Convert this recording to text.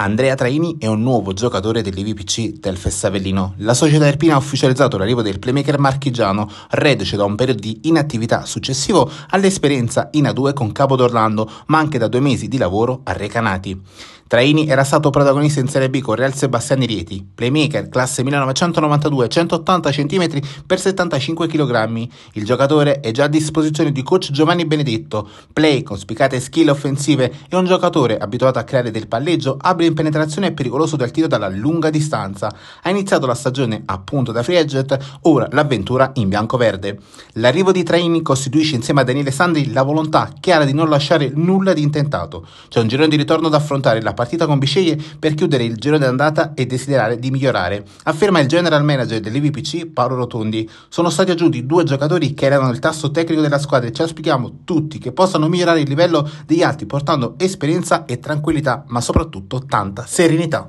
Andrea Traini è un nuovo giocatore dell'IVPC del Fessavellino. La società Erpina ha ufficializzato l'arrivo del playmaker marchigiano, reduce da un periodo di inattività successivo all'esperienza in A2 con Capo d'Orlando, ma anche da due mesi di lavoro a Recanati. Traini era stato protagonista in Serie B con Real Sebastiani Rieti, playmaker classe 1992, 180 cm per 75 kg. Il giocatore è già a disposizione di coach Giovanni Benedetto, play con spiccate skill offensive e un giocatore abituato a creare del palleggio abile in penetrazione è pericoloso dal tiro dalla lunga distanza. Ha iniziato la stagione appunto da free agent, ora l'avventura in bianco-verde. L'arrivo di Traini costituisce insieme a Daniele Sandri la volontà chiara di non lasciare nulla di intentato. C'è un girone di ritorno da affrontare la partita con Bisceglie per chiudere il giro d'andata e desiderare di migliorare, afferma il general manager dell'IVPC Paolo Rotondi. Sono stati aggiunti due giocatori che erano il tasso tecnico della squadra e ci auspichiamo tutti che possano migliorare il livello degli altri portando esperienza e tranquillità, ma soprattutto tanto santa serenità.